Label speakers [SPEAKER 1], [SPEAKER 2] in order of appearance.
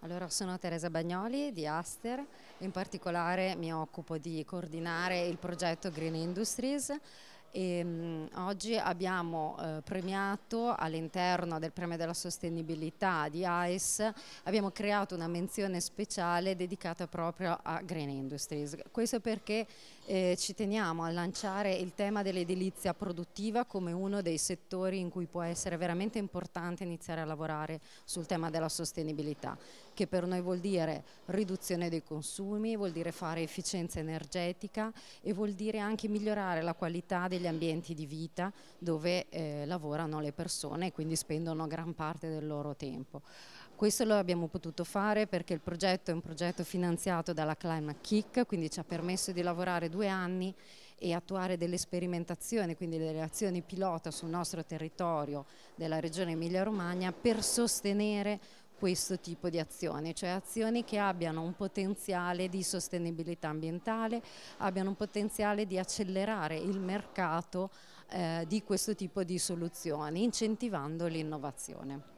[SPEAKER 1] Allora, sono Teresa Bagnoli di Aster, in particolare mi occupo di coordinare il progetto Green Industries e, ehm, mh, oggi abbiamo eh, premiato all'interno del premio della sostenibilità di AES, abbiamo creato una menzione speciale dedicata proprio a Green Industries. Questo perché eh, ci teniamo a lanciare il tema dell'edilizia produttiva come uno dei settori in cui può essere veramente importante iniziare a lavorare sul tema della sostenibilità, che per noi vuol dire riduzione dei consumi, vuol dire fare efficienza energetica e vuol dire anche migliorare la qualità degli degli ambienti di vita dove eh, lavorano le persone e quindi spendono gran parte del loro tempo. Questo lo abbiamo potuto fare perché il progetto è un progetto finanziato dalla Climate Kick, quindi ci ha permesso di lavorare due anni e attuare delle sperimentazioni, quindi delle azioni pilota sul nostro territorio della regione Emilia-Romagna per sostenere questo tipo di azioni, cioè azioni che abbiano un potenziale di sostenibilità ambientale, abbiano un potenziale di accelerare il mercato eh, di questo tipo di soluzioni, incentivando l'innovazione.